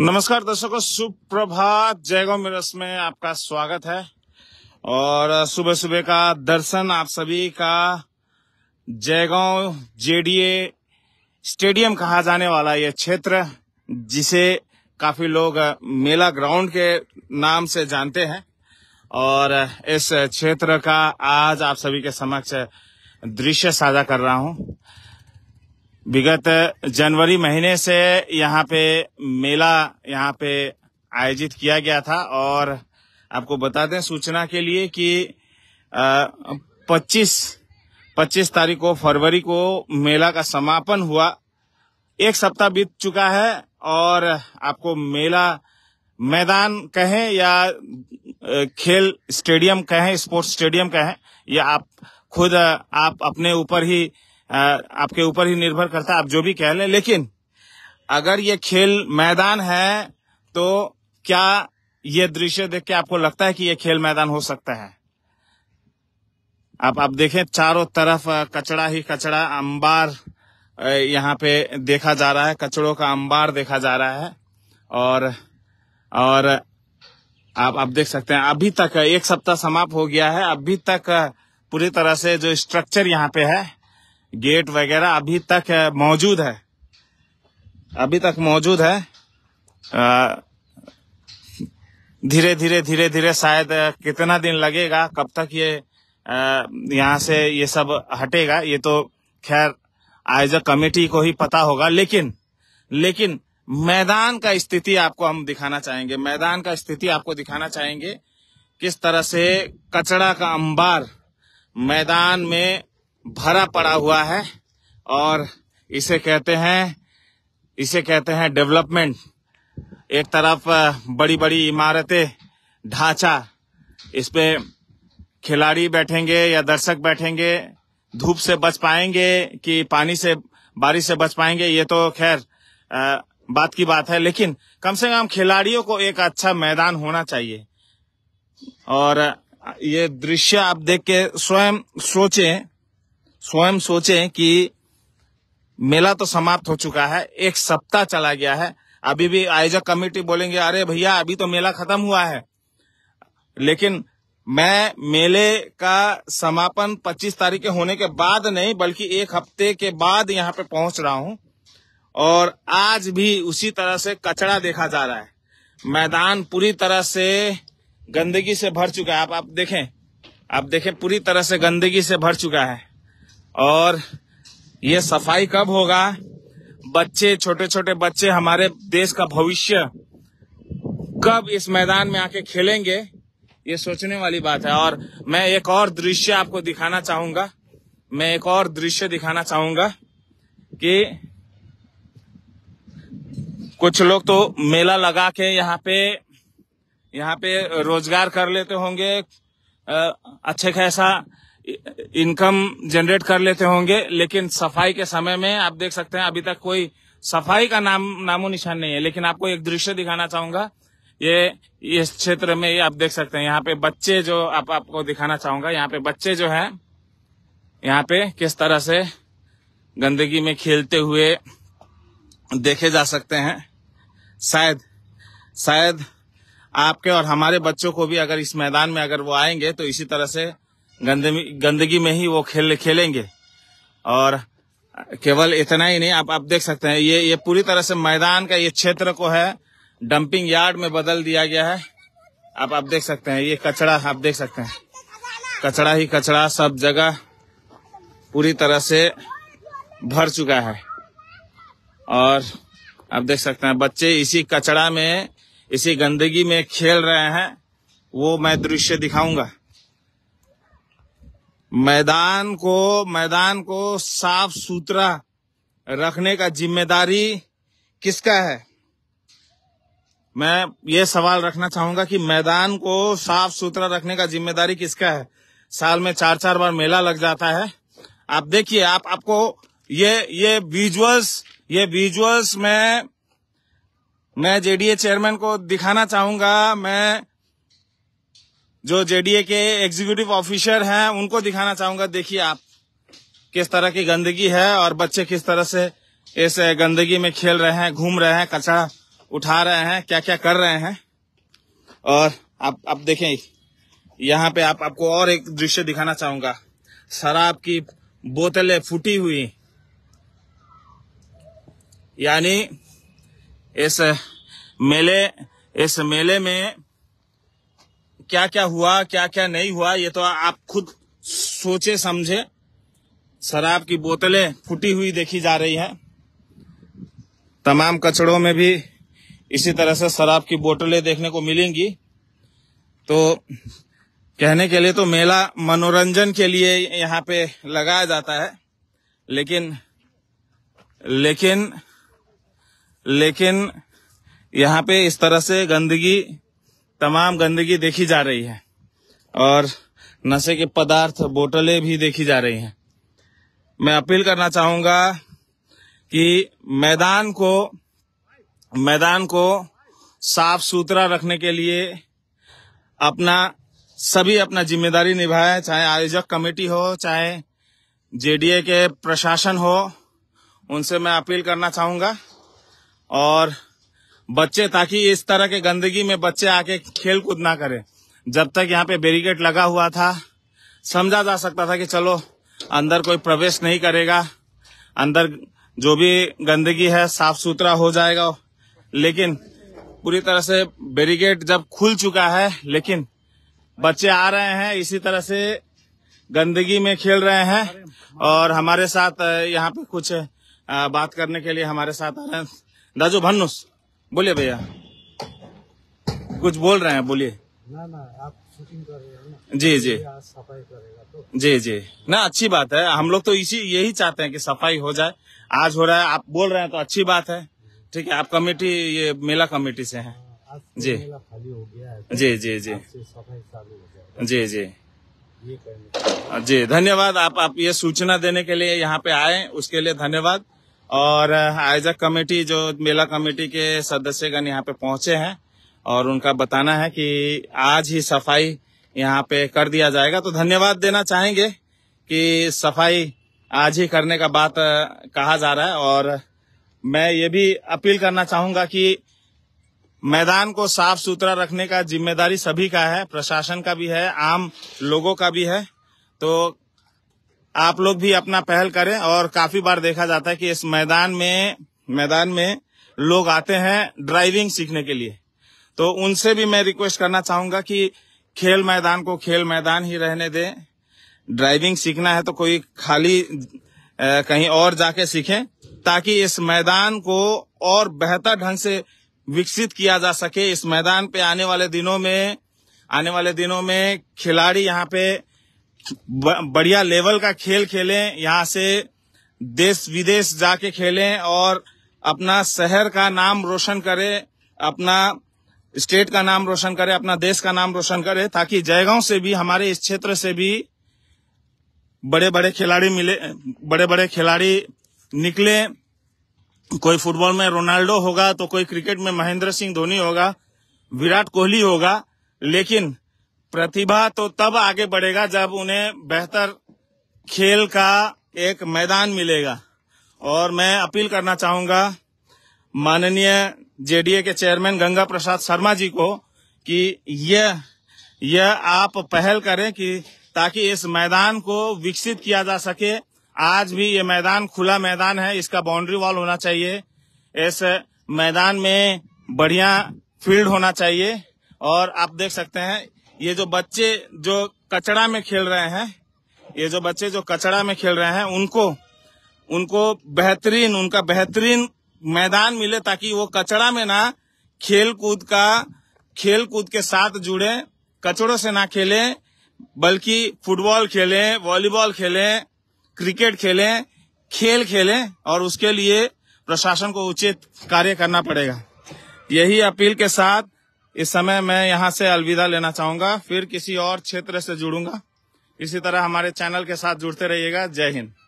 नमस्कार दर्शकों सुप्रभात गो मिरस में आपका स्वागत है और सुबह सुबह का दर्शन आप सभी का जयगांव जेडीए स्टेडियम कहा जाने वाला यह क्षेत्र जिसे काफी लोग मेला ग्राउंड के नाम से जानते हैं और इस क्षेत्र का आज आप सभी के समक्ष दृश्य साझा कर रहा हूं विगत जनवरी महीने से यहाँ पे मेला यहाँ पे आयोजित किया गया था और आपको बता दें सूचना के लिए कि पच्चीस 25 25 तारीख को फरवरी को मेला का समापन हुआ एक सप्ताह बीत चुका है और आपको मेला मैदान कहें या खेल स्टेडियम कहें स्पोर्ट्स स्टेडियम कहें या आप खुद आप अपने ऊपर ही आपके ऊपर ही निर्भर करता है आप जो भी कह लें लेकिन अगर ये खेल मैदान है तो क्या ये दृश्य देख के आपको लगता है कि ये खेल मैदान हो सकता है आप आप देखें चारों तरफ कचड़ा ही कचड़ा अंबार यहाँ पे देखा जा रहा है कचड़ों का अंबार देखा जा रहा है और और आप आप देख सकते हैं अभी तक एक सप्ताह समाप्त हो गया है अभी तक पूरी तरह से जो स्ट्रक्चर यहाँ पे है गेट वगैरह अभी तक मौजूद है अभी तक मौजूद है धीरे धीरे धीरे धीरे शायद कितना दिन लगेगा कब तक ये यहाँ से ये सब हटेगा ये तो खैर अ कमेटी को ही पता होगा लेकिन लेकिन मैदान का स्थिति आपको हम दिखाना चाहेंगे मैदान का स्थिति आपको दिखाना चाहेंगे किस तरह से कचरा का अंबार मैदान में भरा पड़ा हुआ है और इसे कहते हैं इसे कहते हैं डेवलपमेंट एक तरफ बड़ी बड़ी इमारतें ढांचा इस पे खिलाड़ी बैठेंगे या दर्शक बैठेंगे धूप से बच पाएंगे कि पानी से बारिश से बच पाएंगे ये तो खैर बात की बात है लेकिन कम से कम खिलाड़ियों को एक अच्छा मैदान होना चाहिए और ये दृश्य आप देख के स्वयं सोचें स्वयं सोचें कि मेला तो समाप्त हो चुका है एक सप्ताह चला गया है अभी भी आयोजक कमेटी बोलेंगे अरे भैया अभी तो मेला खत्म हुआ है लेकिन मैं मेले का समापन 25 तारीख के होने के बाद नहीं बल्कि एक हफ्ते के बाद यहाँ पे पहुंच रहा हूँ और आज भी उसी तरह से कचरा देखा जा रहा है मैदान पूरी तरह से गंदगी से भर चुका है आप आप देखें आप देखें पूरी तरह से गंदगी से भर चुका है और ये सफाई कब होगा बच्चे छोटे छोटे बच्चे हमारे देश का भविष्य कब इस मैदान में आके खेलेंगे ये सोचने वाली बात है और मैं एक और दृश्य आपको दिखाना चाहूंगा मैं एक और दृश्य दिखाना चाहूंगा कि कुछ लोग तो मेला लगा के यहाँ पे यहाँ पे रोजगार कर लेते होंगे अच्छे खासा इनकम जनरेट कर लेते होंगे लेकिन सफाई के समय में आप देख सकते हैं अभी तक कोई सफाई का नाम नामो निशान नहीं है लेकिन आपको एक दृश्य दिखाना चाहूंगा ये इस क्षेत्र में ये आप देख सकते हैं यहाँ पे बच्चे जो आप आपको दिखाना चाहूंगा यहाँ पे बच्चे जो है यहाँ पे किस तरह से गंदगी में खेलते हुए देखे जा सकते हैं शायद शायद आपके और हमारे बच्चों को भी अगर इस मैदान में अगर वो आएंगे तो इसी तरह से गंदगी में ही वो खेल खेलेंगे और केवल इतना ही नहीं आप आप देख सकते हैं ये ये पूरी तरह से मैदान का ये क्षेत्र को है डंपिंग यार्ड में बदल दिया गया है आप आप देख सकते हैं ये कचरा आप देख सकते हैं कचरा ही कचरा सब जगह पूरी तरह से भर चुका है और आप देख सकते हैं बच्चे इसी कचरा में इसी गंदगी में खेल रहे हैं वो मैं दृश्य दिखाऊंगा मैदान को मैदान को साफ सुथरा रखने का जिम्मेदारी किसका है मैं ये सवाल रखना चाहूंगा कि मैदान को साफ सुथरा रखने का जिम्मेदारी किसका है साल में चार चार बार मेला लग जाता है आप देखिए आप आपको ये ये विजुअल्स ये विजुअल्स में मैं जेडीए चेयरमैन को दिखाना चाहूंगा मैं जो जेडीए के एग्जीक्यूटिव ऑफिसर हैं उनको दिखाना चाहूंगा देखिए आप किस तरह की गंदगी है और बच्चे किस तरह से इस गंदगी में खेल रहे हैं घूम रहे हैं कचरा उठा रहे हैं क्या क्या कर रहे हैं और आप आप देखें यहाँ पे आप आपको और एक दृश्य दिखाना चाहूंगा शराब की बोतलें फूटी हुई यानी इस मेले इस मेले में क्या क्या हुआ क्या क्या नहीं हुआ ये तो आप खुद सोचे समझे शराब की बोतलें फूटी हुई देखी जा रही है तमाम कचड़ों में भी इसी तरह से शराब की बोतलें देखने को मिलेंगी तो कहने के लिए तो मेला मनोरंजन के लिए यहाँ पे लगाया जाता है लेकिन लेकिन लेकिन यहाँ पे इस तरह से गंदगी तमाम गंदगी देखी जा रही है और नशे के पदार्थ बोतलें भी देखी जा रही हैं मैं अपील करना चाहूंगा कि मैदान को मैदान को साफ सुथरा रखने के लिए अपना सभी अपना जिम्मेदारी निभाए चाहे आयोजक कमेटी हो चाहे जेडीए के प्रशासन हो उनसे मैं अपील करना चाहूंगा और बच्चे ताकि इस तरह के गंदगी में बच्चे आके खेल कूद ना करें जब तक यहाँ पे बैरिकेड लगा हुआ था समझा जा सकता था कि चलो अंदर कोई प्रवेश नहीं करेगा अंदर जो भी गंदगी है साफ सुथरा हो जाएगा लेकिन पूरी तरह से बैरिकेड जब खुल चुका है लेकिन बच्चे आ रहे हैं इसी तरह से गंदगी में खेल रहे हैं और हमारे साथ यहाँ पे कुछ बात करने के लिए हमारे साथ आ रहे हैं दाजू भन्नुस बोलिए भैया कुछ बोल रहे हैं बोलिए ना ना आप शूटिंग कर रहे हैं जी जी सफाई करेगा तो जी जी ना अच्छी बात है हम लोग तो इसी यही चाहते हैं कि सफाई हो जाए आज हो रहा है आप बोल रहे हैं तो अच्छी बात है ठीक है आप कमेटी ये मेला कमेटी से हैं हाँ, जी खाली हो गया है जी जी जी सफाई चालू हो जी जी जी धन्यवाद आप आप ये सूचना देने के लिए यहाँ पे आए उसके लिए धन्यवाद और आयोजक uh, कमेटी जो मेला कमेटी के सदस्यगण यहाँ पे पहुंचे हैं और उनका बताना है कि आज ही सफाई यहाँ पे कर दिया जाएगा तो धन्यवाद देना चाहेंगे कि सफाई आज ही करने का बात uh, कहा जा रहा है और मैं ये भी अपील करना चाहूंगा कि मैदान को साफ सुथरा रखने का जिम्मेदारी सभी का है प्रशासन का भी है आम लोगों का भी है तो आप लोग भी अपना पहल करें और काफी बार देखा जाता है कि इस मैदान में मैदान में लोग आते हैं ड्राइविंग सीखने के लिए तो उनसे भी मैं रिक्वेस्ट करना चाहूंगा कि खेल मैदान को खेल मैदान ही रहने दें ड्राइविंग सीखना है तो कोई खाली आ, कहीं और जाके सीखें ताकि इस मैदान को और बेहतर ढंग से विकसित किया जा सके इस मैदान पे आने वाले दिनों में आने वाले दिनों में खिलाड़ी यहाँ पे बढ़िया लेवल का खेल खेलें यहाँ से देश विदेश जाके खेलें और अपना शहर का नाम रोशन करें अपना स्टेट का नाम रोशन करें अपना देश का नाम रोशन करें ताकि जयगांव से भी हमारे इस क्षेत्र से भी बड़े बड़े खिलाड़ी मिले बड़े बड़े खिलाड़ी निकले कोई फुटबॉल में रोनाल्डो होगा तो कोई क्रिकेट में महेंद्र सिंह धोनी होगा विराट कोहली होगा लेकिन प्रतिभा तो तब आगे बढ़ेगा जब उन्हें बेहतर खेल का एक मैदान मिलेगा और मैं अपील करना चाहूंगा माननीय जेडीए के चेयरमैन गंगा प्रसाद शर्मा जी को कि यह यह आप पहल करें कि ताकि इस मैदान को विकसित किया जा सके आज भी ये मैदान खुला मैदान है इसका बाउंड्री वॉल होना चाहिए इस मैदान में बढ़िया फील्ड होना चाहिए और आप देख सकते हैं ये जो बच्चे जो कचड़ा में खेल रहे हैं ये जो बच्चे जो कचड़ा में खेल रहे हैं उनको उनको बेहतरीन उनका बेहतरीन मैदान मिले ताकि वो कचड़ा में ना खेल कूद का खेल कूद के साथ जुड़े कचड़ों से ना खेले बल्कि फुटबॉल खेलें वॉलीबॉल खेलें क्रिकेट खेलें खेल खेलें और उसके लिए प्रशासन को उचित कार्य करना पड़ेगा यही अपील के साथ इस समय मैं यहाँ से अलविदा लेना चाहूंगा फिर किसी और क्षेत्र से जुड़ूंगा इसी तरह हमारे चैनल के साथ जुड़ते रहिएगा जय हिंद